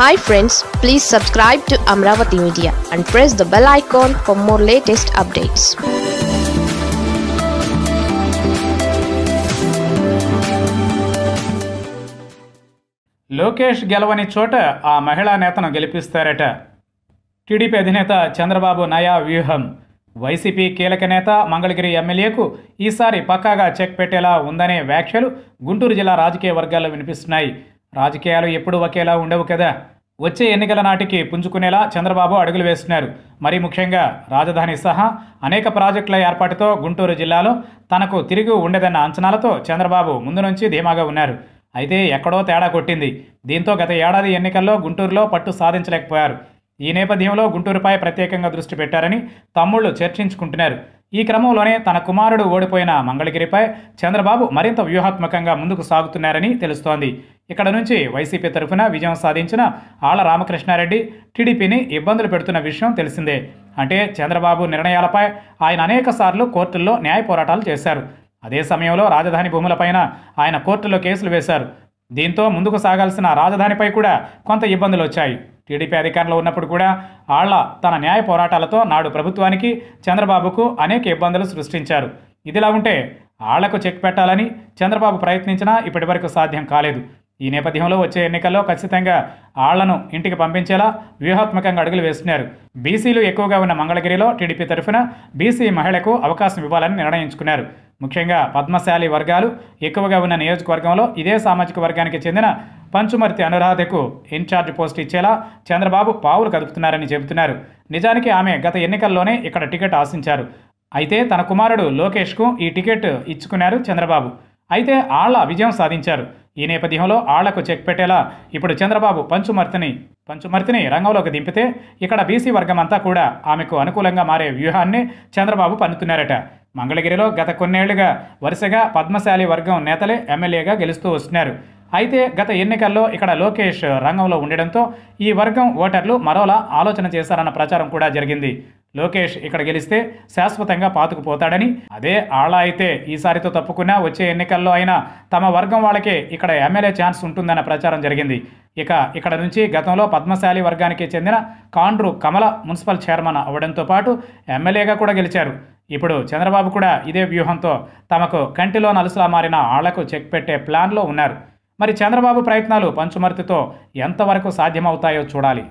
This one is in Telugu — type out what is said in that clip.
hi friends please subscribe to Amaravati media and press the bell icon for more latest updates Lokesh గెలవని చోట ఆ మహిళా నేతను గెలిపిస్తారట టీడీపీ అధినేత చంద్రబాబు నయా వ్యూహం వైసీపీ కీలక నేత మంగళగిరి ఎమ్మెల్యేకు ఈసారి పక్కాగా చెక్ పెట్టేలా ఉందనే వ్యాఖ్యలు గుంటూరు జిల్లా రాజకీయ వర్గాల్లో వినిపిస్తున్నాయి రాజకీయాలు ఎప్పుడూ ఒకేలా ఉండవు కదా వచ్చే ఎన్నికల నాటికి పుంజుకునేలా చంద్రబాబు అడుగులు వేస్తున్నారు మరీ ముఖ్యంగా రాజధాని సహా అనేక ప్రాజెక్టుల ఏర్పాటుతో గుంటూరు జిల్లాలో తనకు తిరిగి ఉండదన్న అంచనాలతో చంద్రబాబు ముందు నుంచి ధీమాగా ఉన్నారు అయితే ఎక్కడో తేడా కొట్టింది దీంతో గత ఏడాది ఎన్నికల్లో గుంటూరులో పట్టు సాధించలేకపోయారు ఈ నేపథ్యంలో గుంటూరుపై ప్రత్యేకంగా దృష్టి పెట్టారని తమ్ముళ్ళు చర్చించుకుంటున్నారు ఈ క్రమంలోనే తన కుమారుడు ఓడిపోయిన మంగళగిరిపై చంద్రబాబు మరింత వ్యూహాత్మకంగా ముందుకు సాగుతున్నారని తెలుస్తోంది ఇక్కడ నుంచి వైసీపీ తరఫున విజయం సాధించిన ఆళ్ల రామకృష్ణారెడ్డి టీడీపీని ఇబ్బందులు పెడుతున్న విషయం తెలిసిందే అంటే చంద్రబాబు నిర్ణయాలపై ఆయన అనేకసార్లు కోర్టుల్లో న్యాయ పోరాటాలు చేశారు అదే సమయంలో రాజధాని భూములపైన ఆయన కోర్టులో కేసులు వేశారు దీంతో ముందుకు సాగాల్సిన రాజధానిపై కూడా కొంత ఇబ్బందులు వచ్చాయి టీడీపీ అధికారంలో ఉన్నప్పుడు కూడా ఆళ్ల తన న్యాయ పోరాటాలతో నాడు ప్రభుత్వానికి చంద్రబాబుకు అనేక ఇబ్బందులు సృష్టించారు ఇదిలా ఉంటే ఆళ్లకు చెక్ పెట్టాలని చంద్రబాబు ప్రయత్నించినా ఇప్పటివరకు సాధ్యం కాలేదు ఈ నేపథ్యంలో వచ్చే ఎన్నికల్లో ఖచ్చితంగా ఆళ్లను ఇంటికి పంపించేలా వ్యూహాత్మకంగా అడుగులు వేస్తున్నారు బీసీలు ఎక్కువగా ఉన్న మంగళగిరిలో టీడీపీ తరఫున బీసీ మహిళకు అవకాశం ఇవ్వాలని నిర్ణయించుకున్నారు ముఖ్యంగా పద్మశాలి వర్గాలు ఎక్కువగా ఉన్న నియోజకవర్గంలో ఇదే సామాజిక వర్గానికి చెందిన పంచుమర్తి అనురాధకు ఇన్ఛార్జ్ పోస్ట్ ఇచ్చేలా చంద్రబాబు పావులు కదుపుతున్నారని చెబుతున్నారు నిజానికి ఆమె గత ఎన్నికల్లోనే ఇక్కడ టికెట్ ఆశించారు అయితే తన కుమారుడు లోకేష్కు ఈ టికెట్ ఇచ్చుకున్నారు చంద్రబాబు అయితే ఆళ్ల విజయం సాధించారు ఈ నేపథ్యంలో ఆళ్లకు చెక్ పెట్టేలా ఇప్పుడు చంద్రబాబు పంచుమర్తిని పంచుమర్తిని రంగంలోకి దింపితే ఇక్కడ బీసీ వర్గం అంతా కూడా ఆమెకు అనుకూలంగా మారే వ్యూహాన్ని చంద్రబాబు పన్నుతున్నారట మంగళగిరిలో గత కొన్నేళ్లుగా వరుసగా పద్మశాలి వర్గం నేతలే ఎమ్మెల్యేగా గెలుస్తూ వస్తున్నారు అయితే గత ఎన్నికల్లో ఇక్కడ లోకేష్ రంగంలో ఉండడంతో ఈ వర్గం ఓటర్లు మరోలా ఆలోచన చేశారన్న ప్రచారం కూడా జరిగింది లోకేష్ ఇక్కడ గెలిస్తే శాశ్వతంగా పాతుకుపోతాడని అదే ఆళ అయితే ఈసారితో తప్పుకున్నా వచ్చే ఎన్నికల్లో అయినా తమ వర్గం వాళ్ళకే ఇక్కడ ఎమ్మెల్యే ఛాన్స్ ఉంటుందన్న ప్రచారం జరిగింది ఇక ఇక్కడ నుంచి గతంలో పద్మశాలి వర్గానికి చెందిన కాండ్రు కమల మున్సిపల్ చైర్మన్ అవ్వడంతో పాటు ఎమ్మెల్యేగా కూడా గెలిచారు ఇప్పుడు చంద్రబాబు కూడా ఇదే వ్యూహంతో తమకు కంటిలో నలుసులా మారిన ఆళ్లకు చెక్ పెట్టే ప్లాన్లో ఉన్నారు మరి చంద్రబాబు ప్రయత్నాలు పంచుమర్తితో ఎంతవరకు సాధ్యమవుతాయో చూడాలి